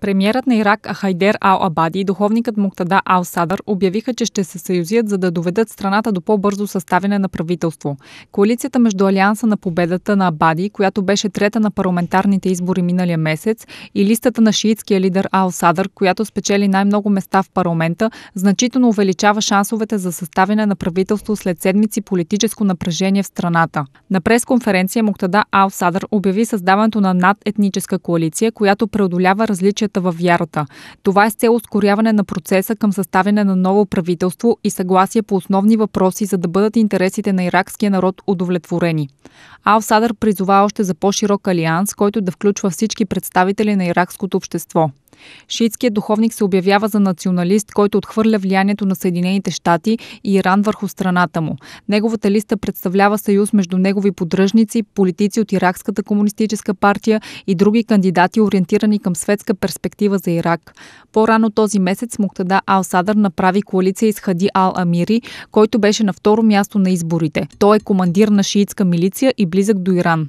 Премьерът на Ирак Ахайдер Ал Абади и духовникът Муктада Ал Садър обявиха, че ще се съюзият, за да доведат страната до по-бързо съставяне на правителство. Коалицията между Алианса на победата на Абади, която беше трета на парламентарните избори миналия месец, и листата на шиитския лидер Ал Садър, която спечели най-много места в парламента, значително увеличава шансовете за съставяне на правителство след седмици политическо напрежение в страната. На пресконференция Муктада Ал Садър обяви създаването на надетническа коалиция, която преодолява различията различията във вярата. Това е с цел ускоряване на процеса към съставяне на ново правителство и съгласие по основни въпроси, за да бъдат интересите на иракския народ удовлетворени. Ал Садър призова още за по-широк алианс, който да включва всички представители на иракското общество. Шиитският духовник се обявява за националист, който отхвърля влиянието на Съединените щати и Иран върху страната му. Неговата листа представлява съюз между негови поддръжници, политици от Иракската комунистическа партия и други кандидати, ориентирани към светска перспектива за Ирак. По-рано този месец Муктада Ал-Садър направи коалиция из Хади Ал-Амири, който беше на второ място на изборите. Той е командир на шиитска милиция и близък до Иран.